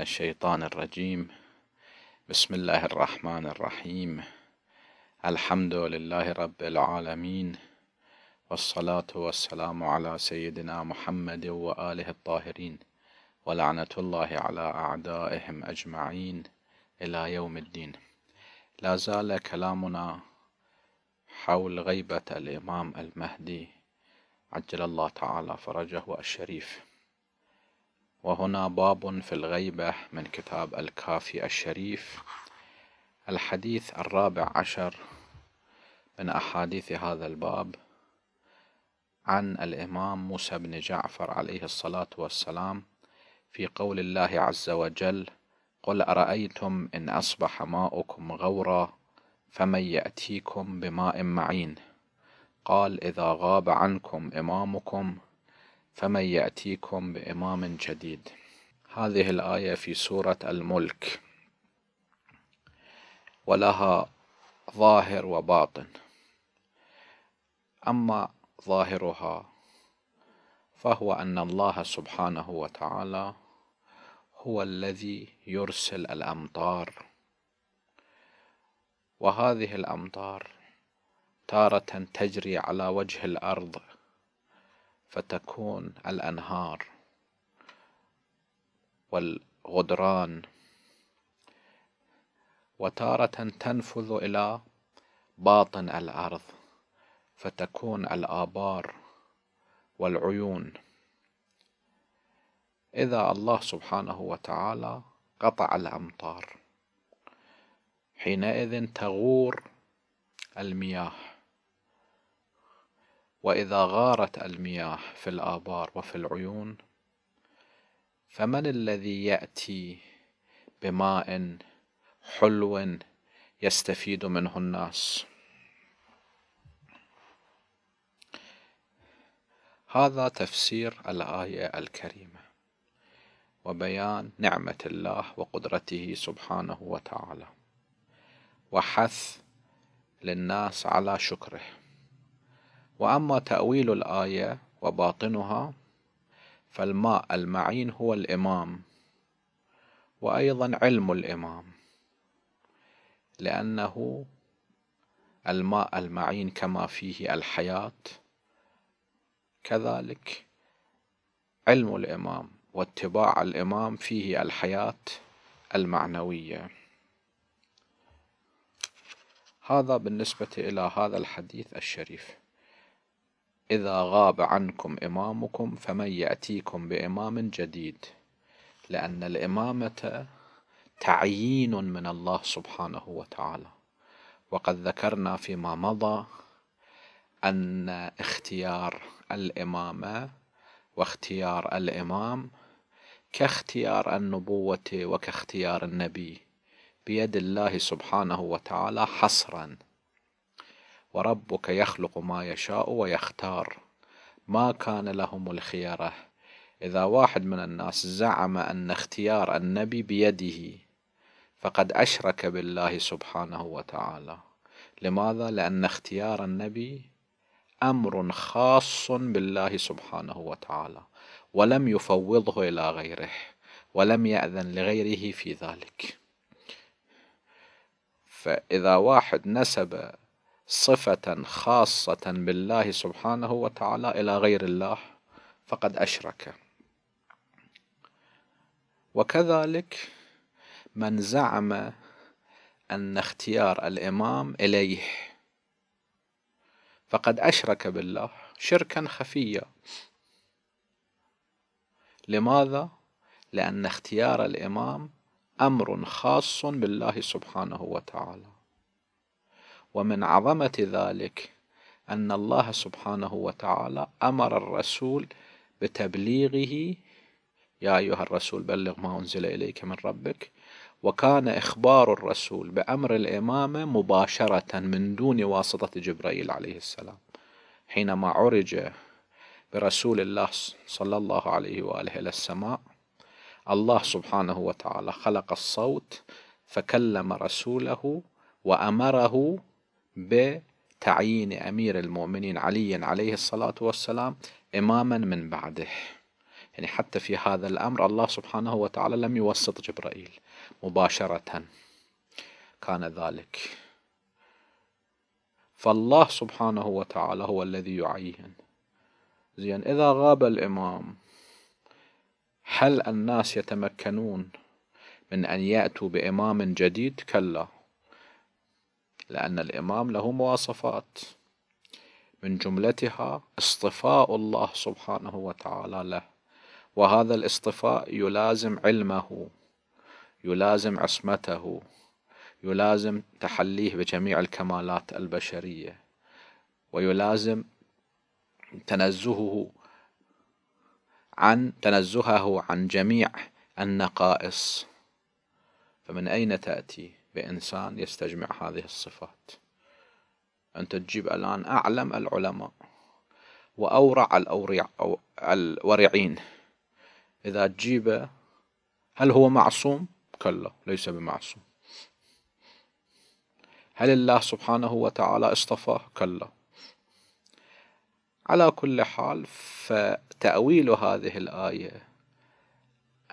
الشيطان الرجيم بسم الله الرحمن الرحيم الحمد لله رب العالمين والصلاة والسلام على سيدنا محمد وآله الطاهرين ولعنة الله على أعدائهم أجمعين إلى يوم الدين لا زال كلامنا حول غيبة الإمام المهدي عجل الله تعالى فرجه الشريف وهنا باب في الغيبة من كتاب الكافي الشريف الحديث الرابع عشر من أحاديث هذا الباب عن الإمام موسى بن جعفر عليه الصلاة والسلام في قول الله عز وجل قل أرأيتم إن أصبح ماؤكم غورا فمن يأتيكم بماء معين قال إذا غاب عنكم إمامكم فمن يأتيكم بإمام جديد هذه الآية في سورة الملك ولها ظاهر وباطن أما ظاهرها فهو أن الله سبحانه وتعالى هو الذي يرسل الأمطار وهذه الأمطار تارة تجري على وجه الأرض فتكون الأنهار والغدران وتارة تنفذ إلى باطن الأرض فتكون الآبار والعيون إذا الله سبحانه وتعالى قطع الأمطار حينئذ تغور المياه وإذا غارت المياه في الآبار وفي العيون فمن الذي يأتي بماء حلو يستفيد منه الناس هذا تفسير الآية الكريمة وبيان نعمة الله وقدرته سبحانه وتعالى وحث للناس على شكره وأما تأويل الآية وباطنها فالماء المعين هو الإمام وأيضا علم الإمام لأنه الماء المعين كما فيه الحياة كذلك علم الإمام واتباع الإمام فيه الحياة المعنوية هذا بالنسبة إلى هذا الحديث الشريف إذا غاب عنكم إمامكم فمن يأتيكم بإمام جديد لأن الإمامة تعيين من الله سبحانه وتعالى وقد ذكرنا فيما مضى أن اختيار الإمامة واختيار الإمام كاختيار النبوة وكاختيار النبي بيد الله سبحانه وتعالى حصرا وربك يخلق ما يشاء ويختار ما كان لهم الخيره إذا واحد من الناس زعم أن اختيار النبي بيده فقد أشرك بالله سبحانه وتعالى لماذا؟ لأن اختيار النبي أمر خاص بالله سبحانه وتعالى ولم يفوضه إلى غيره ولم يأذن لغيره في ذلك فإذا واحد نسب صفة خاصة بالله سبحانه وتعالى إلى غير الله فقد أشرك وكذلك من زعم أن اختيار الإمام إليه فقد أشرك بالله شركا خفيا لماذا؟ لأن اختيار الإمام أمر خاص بالله سبحانه وتعالى ومن عظمة ذلك أن الله سبحانه وتعالى أمر الرسول بتبليغه يا أيها الرسول بلغ ما أنزل إليك من ربك وكان إخبار الرسول بأمر الإمامة مباشرة من دون واسطة جبرائيل عليه السلام حينما عرج برسول الله صلى الله عليه وآله إلى السماء الله سبحانه وتعالى خلق الصوت فكلم رسوله وأمره بتعيين أمير المؤمنين علي عليه الصلاة والسلام إماما من بعده يعني حتى في هذا الأمر الله سبحانه وتعالى لم يوسط جبرائيل مباشرة كان ذلك فالله سبحانه وتعالى هو الذي يعين زين إذا غاب الإمام هل الناس يتمكنون من أن يأتوا بإمام جديد؟ كلا لأن الإمام له مواصفات من جملتها اصطفاء الله سبحانه وتعالى له وهذا الاصطفاء يلازم علمه يلازم عصمته يلازم تحليه بجميع الكمالات البشرية ويلازم تنزهه عن تنزهه عن جميع النقائص فمن أين تأتي؟ بإنسان يستجمع هذه الصفات أنت تجيب الآن أعلم العلماء وأورع الأوريع أو الورعين إذا تجيبه هل هو معصوم؟ كلا ليس بمعصوم هل الله سبحانه وتعالى اصطفاه؟ كلا على كل حال فتأويل هذه الآية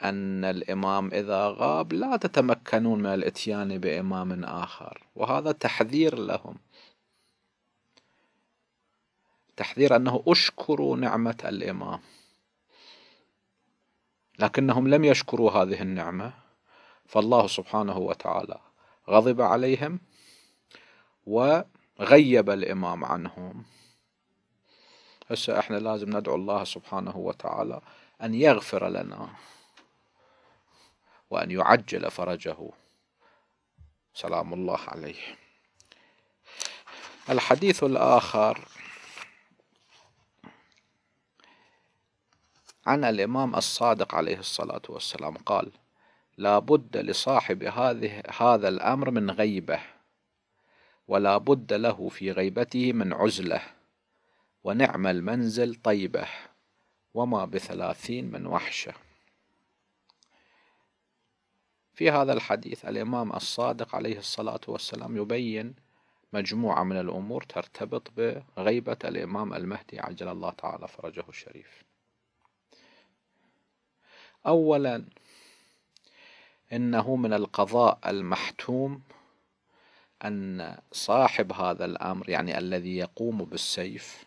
أن الإمام إذا غاب لا تتمكنون من الإتيان بإمام آخر وهذا تحذير لهم تحذير أنه أشكروا نعمة الإمام لكنهم لم يشكروا هذه النعمة فالله سبحانه وتعالى غضب عليهم وغيب الإمام عنهم هسه احنا لازم ندعو الله سبحانه وتعالى أن يغفر لنا وأن يعجل فرجه سلام الله عليه الحديث الآخر عن الإمام الصادق عليه الصلاة والسلام قال لا بد لصاحب هذه هذا الأمر من غيبة ولا بد له في غيبته من عزلة ونعم المنزل طيبة وما بثلاثين من وحشه في هذا الحديث الإمام الصادق عليه الصلاة والسلام يبين مجموعة من الأمور ترتبط بغيبة الإمام المهدي عجل الله تعالى فرجه الشريف أولا إنه من القضاء المحتوم أن صاحب هذا الأمر يعني الذي يقوم بالسيف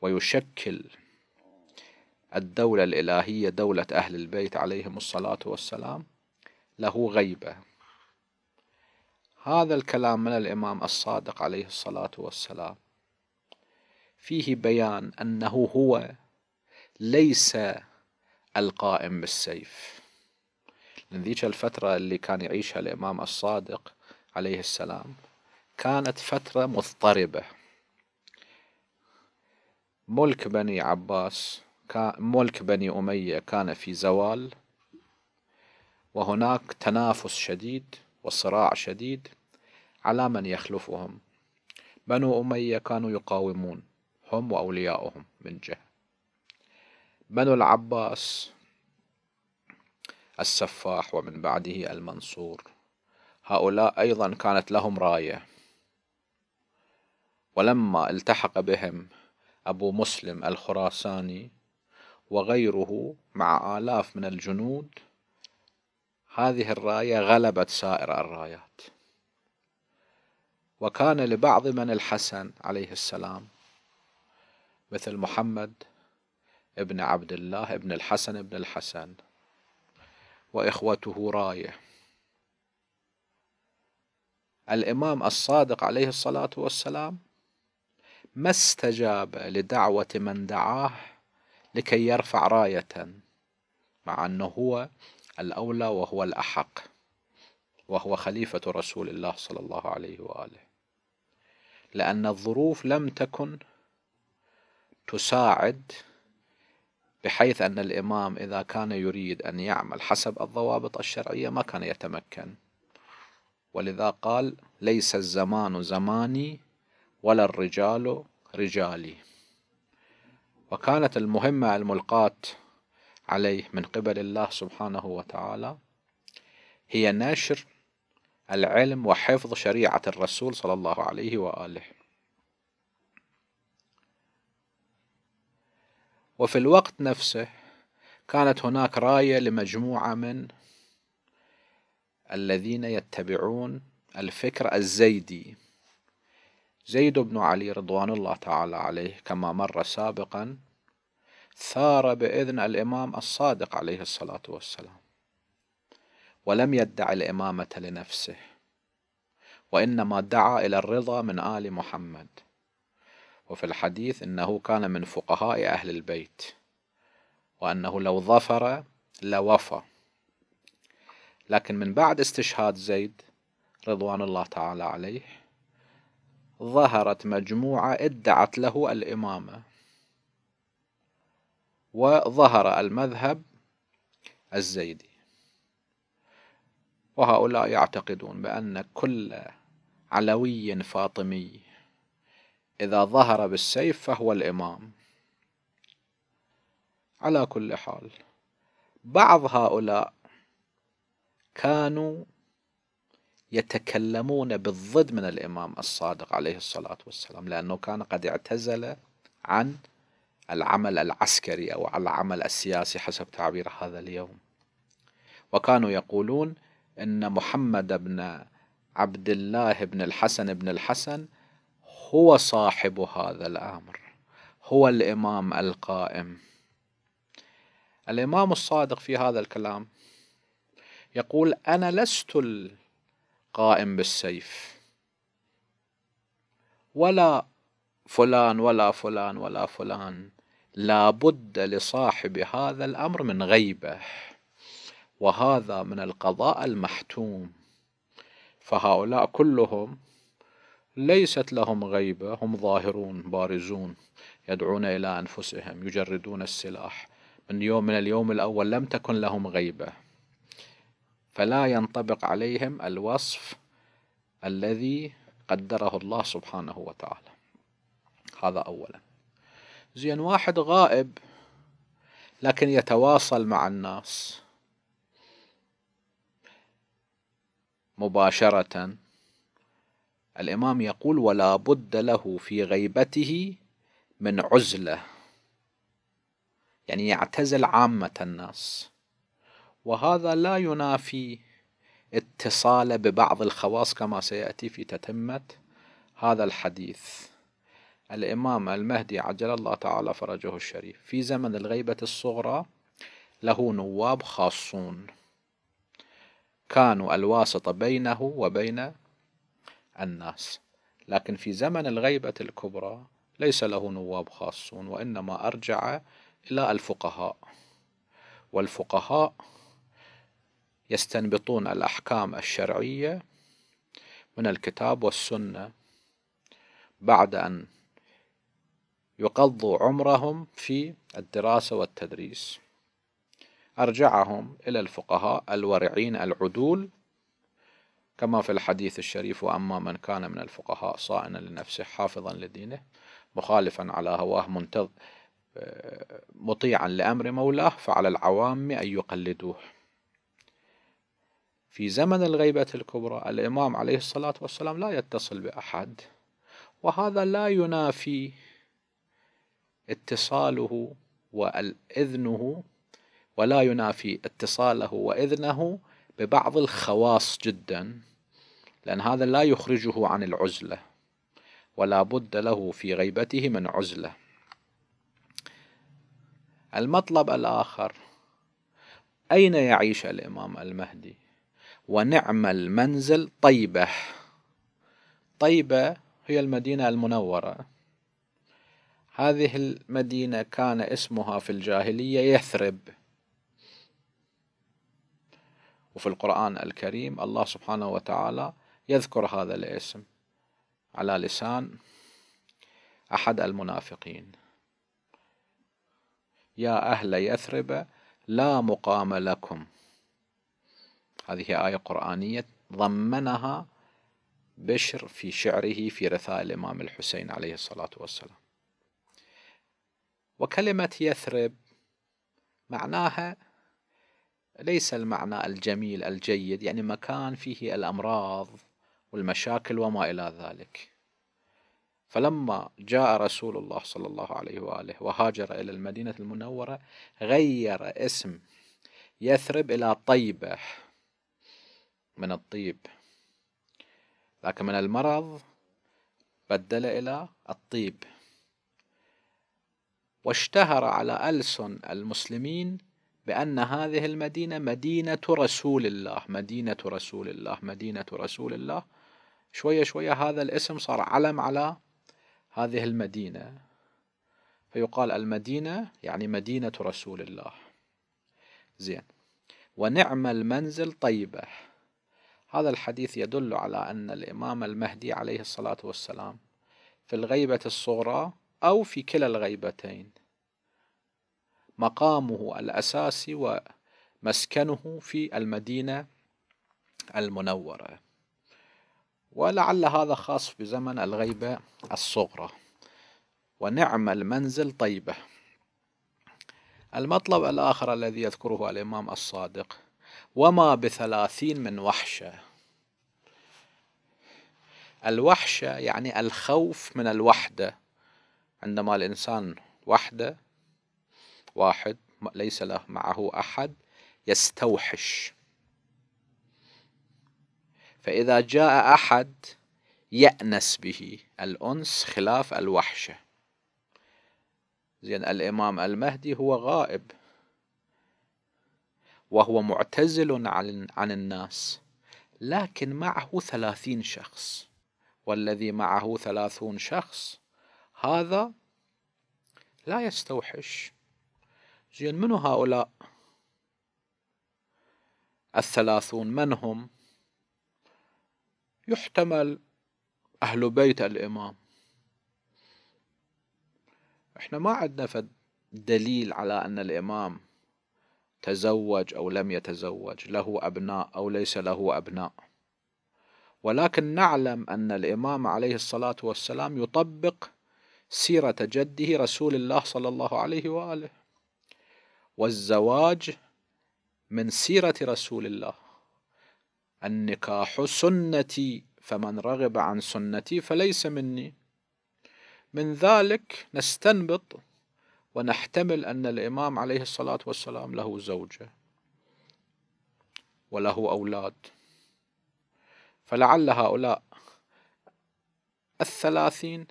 ويشكل الدولة الإلهية دولة أهل البيت عليهم الصلاة والسلام له غيبة هذا الكلام من الإمام الصادق عليه الصلاة والسلام فيه بيان أنه هو ليس القائم بالسيف ذيك الفترة اللي كان يعيشها الإمام الصادق عليه السلام كانت فترة مضطربة ملك بني عباس ملك بني أمية كان في زوال وهناك تنافس شديد وصراع شديد على من يخلفهم بنو أمية كانوا يقاومون هم وأولياؤهم من جهة بنو العباس السفاح ومن بعده المنصور هؤلاء أيضا كانت لهم راية ولما التحق بهم أبو مسلم الخراساني وغيره مع آلاف من الجنود هذه الراية غلبت سائر الرايات وكان لبعض من الحسن عليه السلام مثل محمد ابن عبد الله ابن الحسن ابن الحسن وإخوته راية الإمام الصادق عليه الصلاة والسلام ما استجاب لدعوة من دعاه لكي يرفع راية مع أنه هو الأولى وهو الأحق وهو خليفة رسول الله صلى الله عليه وآله لأن الظروف لم تكن تساعد بحيث أن الإمام إذا كان يريد أن يعمل حسب الضوابط الشرعية ما كان يتمكن ولذا قال ليس الزمان زماني ولا الرجال رجالي وكانت المهمة الملقاة عليه من قبل الله سبحانه وتعالى هي نشر العلم وحفظ شريعة الرسول صلى الله عليه وآله وفي الوقت نفسه كانت هناك راية لمجموعة من الذين يتبعون الفكر الزيدي زيد بن علي رضوان الله تعالى عليه كما مر سابقا ثار بإذن الإمام الصادق عليه الصلاة والسلام ولم يدع الإمامة لنفسه وإنما دعا إلى الرضا من آل محمد وفي الحديث إنه كان من فقهاء أهل البيت وأنه لو ظفر لوفى لكن من بعد استشهاد زيد رضوان الله تعالى عليه ظهرت مجموعة ادعت له الإمامة وظهر المذهب الزيدي وهؤلاء يعتقدون بأن كل علوي فاطمي إذا ظهر بالسيف فهو الإمام على كل حال بعض هؤلاء كانوا يتكلمون بالضد من الإمام الصادق عليه الصلاة والسلام لأنه كان قد اعتزل عن العمل العسكري أو على العمل السياسي حسب تعبير هذا اليوم وكانوا يقولون أن محمد بن عبد الله بن الحسن بن الحسن هو صاحب هذا الأمر هو الإمام القائم الإمام الصادق في هذا الكلام يقول أنا لست القائم بالسيف ولا فلان ولا فلان ولا فلان لابد لصاحب هذا الأمر من غيبه وهذا من القضاء المحتوم فهؤلاء كلهم ليست لهم غيبة هم ظاهرون بارزون يدعون إلى أنفسهم يجردون السلاح من يوم من اليوم الأول لم تكن لهم غيبة فلا ينطبق عليهم الوصف الذي قدره الله سبحانه وتعالى هذا أولا زين واحد غائب لكن يتواصل مع الناس مباشرة الإمام يقول ولا بد له في غيبته من عزلة يعني يعتزل عامة الناس وهذا لا ينافي اتصاله ببعض الخواص كما سيأتي في تتمة هذا الحديث الإمام المهدي عجل الله تعالى فرجه الشريف في زمن الغيبة الصغرى له نواب خاصون كانوا الواسطة بينه وبين الناس لكن في زمن الغيبة الكبرى ليس له نواب خاصون وإنما أرجع إلى الفقهاء والفقهاء يستنبطون الأحكام الشرعية من الكتاب والسنة بعد أن يقضوا عمرهم في الدراسة والتدريس أرجعهم إلى الفقهاء الورعين العدول كما في الحديث الشريف وأما من كان من الفقهاء صائنا لنفسه حافظا لدينه مخالفا على هواه منتظ مطيعا لأمر مولاه فعلى العوام أن يقلدوه في زمن الغيبة الكبرى الإمام عليه الصلاة والسلام لا يتصل بأحد وهذا لا ينافي اتصاله وإذنه ولا ينافي اتصاله وإذنه ببعض الخواص جدا لأن هذا لا يخرجه عن العزلة ولا بد له في غيبته من عزلة المطلب الآخر أين يعيش الإمام المهدي ونعم المنزل طيبة طيبة هي المدينة المنورة هذه المدينة كان اسمها في الجاهلية يثرب وفي القرآن الكريم الله سبحانه وتعالى يذكر هذا الاسم على لسان أحد المنافقين يا أهل يثرب لا مقام لكم هذه آية قرآنية ضمنها بشر في شعره في رثاء الإمام الحسين عليه الصلاة والسلام وكلمة يثرب معناها ليس المعنى الجميل الجيد يعني مكان فيه الأمراض والمشاكل وما إلى ذلك فلما جاء رسول الله صلى الله عليه وآله وهاجر إلى المدينة المنورة غير اسم يثرب إلى طيبة من الطيب لكن من المرض بدل إلى الطيب واشتهر على ألسن المسلمين بأن هذه المدينة مدينة رسول الله مدينة رسول الله مدينة رسول الله شوية شوية هذا الاسم صار علم على هذه المدينة فيقال المدينة يعني مدينة رسول الله زين ونعم المنزل طيبة هذا الحديث يدل على أن الإمام المهدي عليه الصلاة والسلام في الغيبة الصغرى أو في كلا الغيبتين مقامه الأساسي ومسكنه في المدينة المنورة ولعل هذا خاص بزمن الغيبة الصغرى ونعم المنزل طيبة المطلب الآخر الذي يذكره الإمام الصادق وما بثلاثين من وحشة الوحشة يعني الخوف من الوحدة عندما الإنسان وحده واحد ليس له معه أحد يستوحش فإذا جاء أحد يأنس به الأنس خلاف الوحشة زين الإمام المهدي هو غائب وهو معتزل عن, عن الناس لكن معه ثلاثين شخص والذي معه ثلاثون شخص هذا لا يستوحش زين من هؤلاء الثلاثون من هم يحتمل أهل بيت الإمام احنا ما عندنا دليل على أن الإمام تزوج أو لم يتزوج له أبناء أو ليس له أبناء ولكن نعلم أن الإمام عليه الصلاة والسلام يطبق سيرة جده رسول الله صلى الله عليه وآله والزواج من سيرة رسول الله النكاح سنتي فمن رغب عن سنتي فليس مني من ذلك نستنبط ونحتمل أن الإمام عليه الصلاة والسلام له زوجة وله أولاد فلعل هؤلاء الثلاثين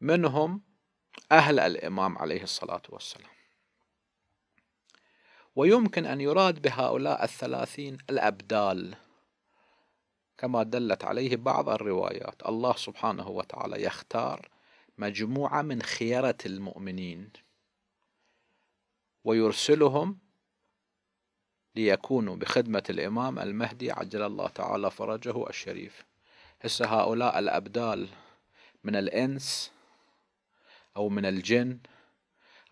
منهم أهل الإمام عليه الصلاة والسلام ويمكن أن يراد بهؤلاء الثلاثين الأبدال كما دلت عليه بعض الروايات الله سبحانه وتعالى يختار مجموعة من خيرة المؤمنين ويرسلهم ليكونوا بخدمة الإمام المهدي عجل الله تعالى فرجه الشريف هسه هؤلاء الأبدال من الإنس أو من الجن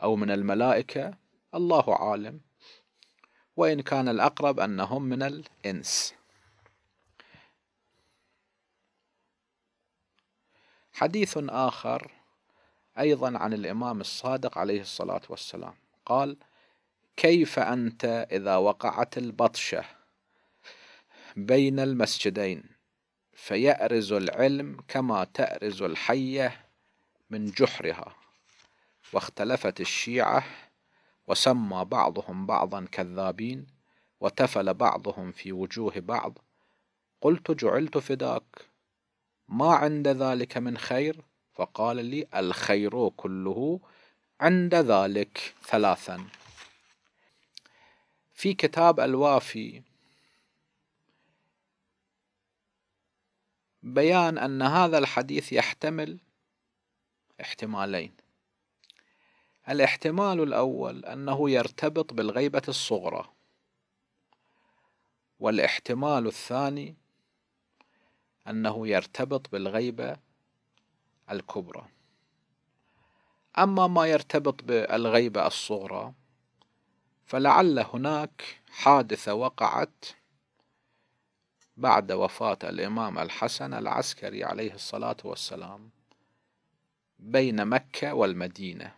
أو من الملائكة الله عالم وإن كان الأقرب أنهم من الإنس حديث آخر أيضا عن الإمام الصادق عليه الصلاة والسلام قال كيف أنت إذا وقعت البطشة بين المسجدين فيأرز العلم كما تأرز الحية من جحرها واختلفت الشيعة وسمى بعضهم بعضا كذابين وتفل بعضهم في وجوه بعض قلت جعلت فداك ما عند ذلك من خير فقال لي الخير كله عند ذلك ثلاثا في كتاب الوافي بيان أن هذا الحديث يحتمل احتمالين الاحتمال الأول أنه يرتبط بالغيبة الصغرى والاحتمال الثاني أنه يرتبط بالغيبة الكبرى أما ما يرتبط بالغيبة الصغرى فلعل هناك حادثة وقعت بعد وفاة الإمام الحسن العسكري عليه الصلاة والسلام بين مكة والمدينة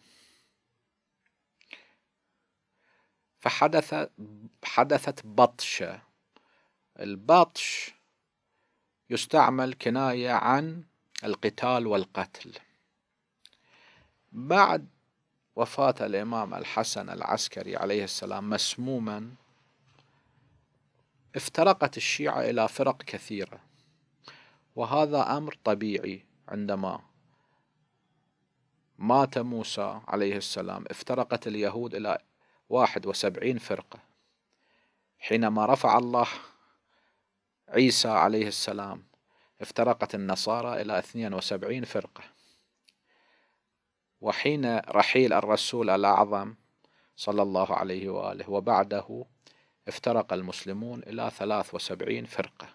فحدث حدثت بطشة البطش يستعمل كناية عن القتال والقتل بعد وفاة الإمام الحسن العسكري عليه السلام مسموما افترقت الشيعة إلى فرق كثيرة وهذا أمر طبيعي عندما مات موسى عليه السلام افترقت اليهود إلى واحد وسبعين فرقة حينما رفع الله عيسى عليه السلام افترقت النصارى إلى اثنين وسبعين فرقة وحين رحيل الرسول الأعظم صلى الله عليه وآله وبعده افترق المسلمون إلى ثلاث وسبعين فرقة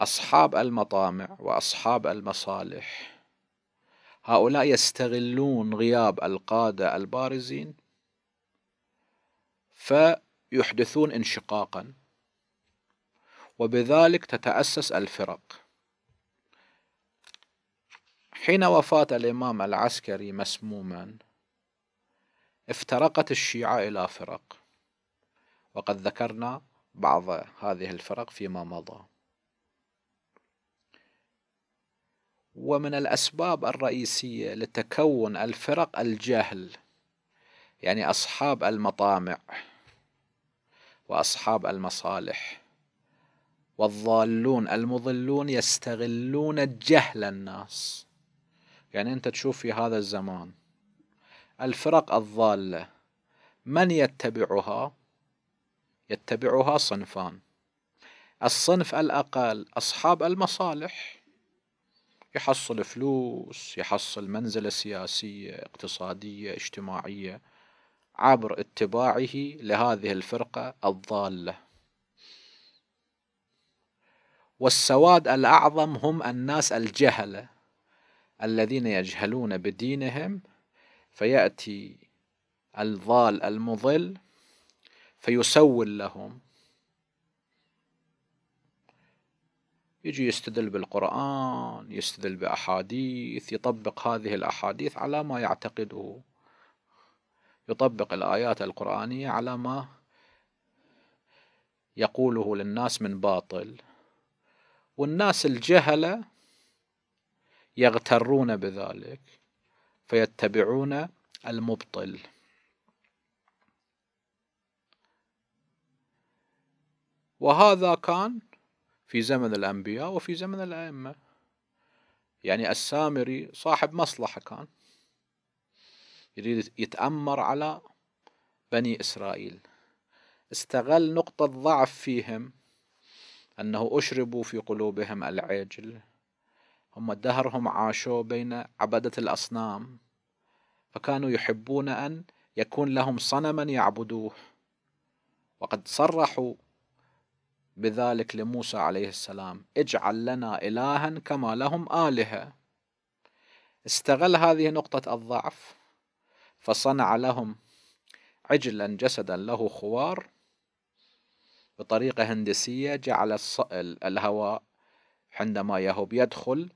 أصحاب المطامع وأصحاب المصالح هؤلاء يستغلون غياب القادة البارزين فيحدثون انشقاقا وبذلك تتأسس الفرق حين وفاة الإمام العسكري مسموما افترقت الشيعة إلى فرق وقد ذكرنا بعض هذه الفرق فيما مضى ومن الأسباب الرئيسية لتكون الفرق الجهل يعني أصحاب المطامع وأصحاب المصالح والضالون المضلون يستغلون جهل الناس يعني أنت تشوف في هذا الزمان الفرق الضالة من يتبعها يتبعها صنفان الصنف الأقل أصحاب المصالح يحصل فلوس يحصل منزلة سياسية اقتصادية اجتماعية عبر اتباعه لهذه الفرقة الضالة والسواد الأعظم هم الناس الجهلة الذين يجهلون بدينهم فيأتي الضال المضل فيسول لهم يجي يستدل بالقرآن يستدل بأحاديث يطبق هذه الأحاديث على ما يعتقده يطبق الآيات القرآنية على ما يقوله للناس من باطل والناس الجهلة يغترون بذلك فيتبعون المبطل وهذا كان في زمن الأنبياء وفي زمن الأئمة يعني السامري صاحب مصلحة كان يريد يتأمر على بني إسرائيل استغل نقطة ضعف فيهم أنه أشربوا في قلوبهم العجل هم دهرهم عاشوا بين عبدة الأصنام فكانوا يحبون أن يكون لهم صنما يعبدوه وقد صرحوا بذلك لموسى عليه السلام اجعل لنا إلها كما لهم آلهة استغل هذه نقطة الضعف فصنع لهم عجلا جسدا له خوار بطريقة هندسية جعل الهواء عندما يهب يدخل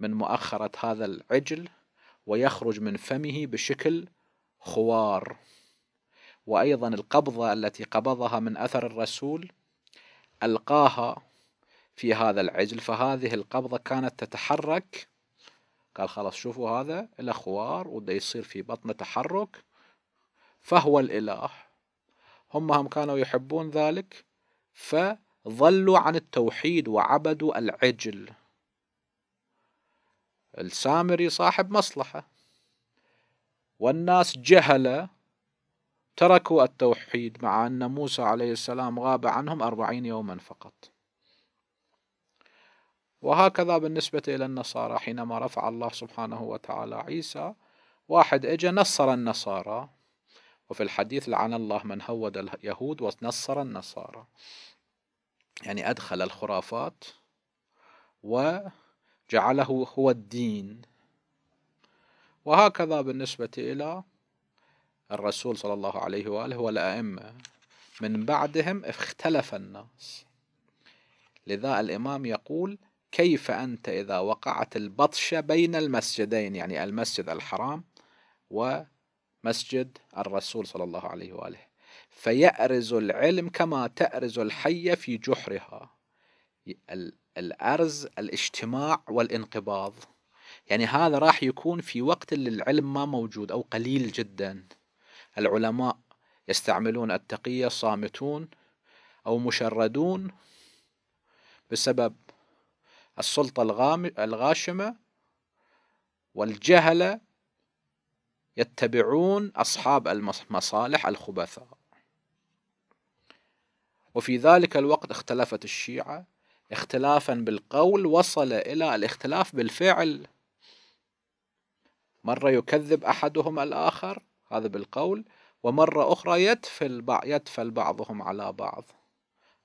من مؤخرة هذا العجل ويخرج من فمه بشكل خوار وأيضا القبضة التي قبضها من أثر الرسول ألقاها في هذا العجل فهذه القبضة كانت تتحرك قال خلاص شوفوا هذا الأخوار وده يصير في بطنه تحرك فهو الإله هم هم كانوا يحبون ذلك فظلوا عن التوحيد وعبدوا العجل السامري صاحب مصلحة والناس جهلة تركوا التوحيد مع أن موسى عليه السلام غاب عنهم أربعين يوما فقط وهكذا بالنسبة إلى النصارى حينما رفع الله سبحانه وتعالى عيسى واحد إجا نصر النصارى وفي الحديث لعن الله من هود اليهود ونصر النصارى يعني أدخل الخرافات وجعله هو الدين وهكذا بالنسبة إلى الرسول صلى الله عليه وآله والأئمة من بعدهم اختلف الناس لذا الإمام يقول كيف أنت إذا وقعت البطشة بين المسجدين يعني المسجد الحرام ومسجد الرسول صلى الله عليه وآله فيأرز العلم كما تأرز الحية في جحرها الأرز الاجتماع والانقباض يعني هذا راح يكون في وقت اللي العلم ما موجود أو قليل جداً العلماء يستعملون التقية صامتون أو مشردون بسبب السلطة الغاشمة والجهلة يتبعون أصحاب المصالح الخبثاء وفي ذلك الوقت اختلفت الشيعة اختلافا بالقول وصل إلى الاختلاف بالفعل مرة يكذب أحدهم الآخر هذا بالقول ومرة أخرى يتفل بع... يتفل بعضهم على بعض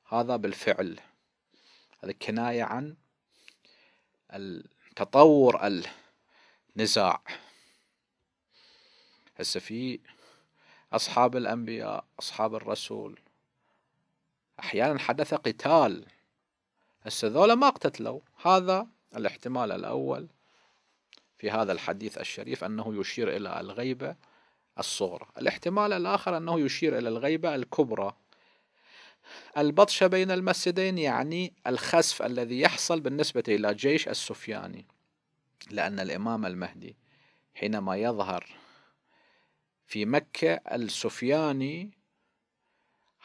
هذا بالفعل هذا كناية عن تطور النزاع هسه في أصحاب الأنبياء أصحاب الرسول أحيانا حدث قتال هسه ذولا ما اقتتلوا هذا الاحتمال الأول في هذا الحديث الشريف أنه يشير إلى الغيبة الصغرى الاحتمال الآخر أنه يشير إلى الغيبة الكبرى البطشة بين المسجدين يعني الخسف الذي يحصل بالنسبة إلى جيش السفياني لأن الإمام المهدي حينما يظهر في مكة السفياني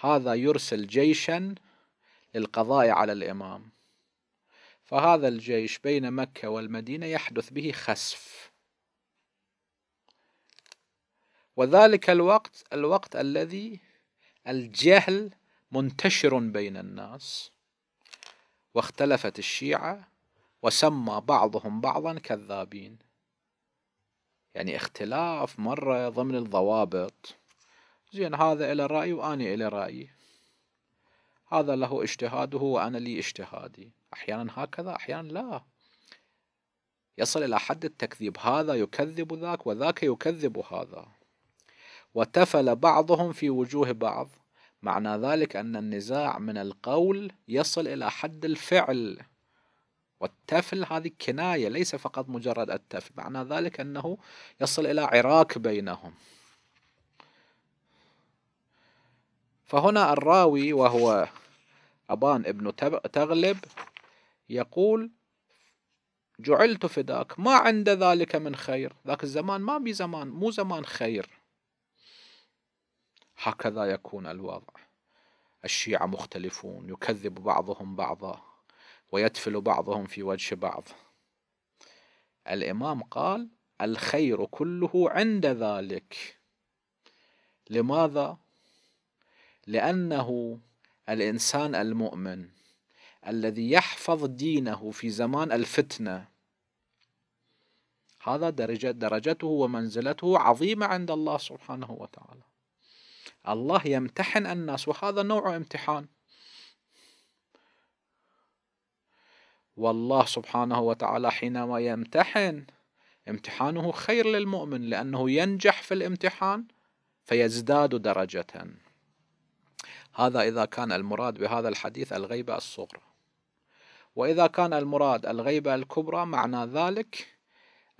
هذا يرسل جيشا للقضاء على الإمام فهذا الجيش بين مكة والمدينة يحدث به خسف وذلك الوقت الوقت الذي الجهل منتشر بين الناس واختلفت الشيعة وسمى بعضهم بعضا كذابين يعني اختلاف مرة ضمن الضوابط زين هذا إلى رأي وأنا إلى رأيي هذا له اجتهاده وأنا لي اجتهادي أحيانا هكذا أحيانا لا يصل إلى حد التكذيب هذا يكذب ذاك وذاك يكذب هذا وتفل بعضهم في وجوه بعض معنى ذلك أن النزاع من القول يصل إلى حد الفعل والتفل هذه كناية ليس فقط مجرد التفل معنى ذلك أنه يصل إلى عراك بينهم فهنا الراوي وهو أبان ابن تغلب يقول جعلت فداك ما عند ذلك من خير ذاك الزمان ما بي زمان مو زمان خير هكذا يكون الوضع الشيعة مختلفون يكذب بعضهم بعضا ويتفل بعضهم في وجه بعض الإمام قال الخير كله عند ذلك لماذا؟ لأنه الإنسان المؤمن الذي يحفظ دينه في زمان الفتنة هذا درجة درجته ومنزلته عظيمة عند الله سبحانه وتعالى الله يمتحن الناس وهذا نوع امتحان والله سبحانه وتعالى حينما يمتحن امتحانه خير للمؤمن لأنه ينجح في الامتحان فيزداد درجة هذا إذا كان المراد بهذا الحديث الغيبة الصغرى وإذا كان المراد الغيبة الكبرى معنى ذلك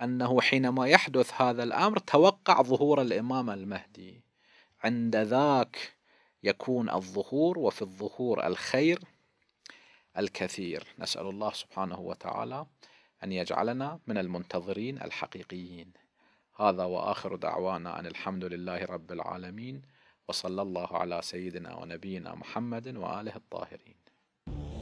أنه حينما يحدث هذا الأمر توقع ظهور الإمام المهدي عند ذاك يكون الظهور وفي الظهور الخير الكثير نسأل الله سبحانه وتعالى أن يجعلنا من المنتظرين الحقيقيين هذا وآخر دعوانا أن الحمد لله رب العالمين وصلى الله على سيدنا ونبينا محمد وآله الطاهرين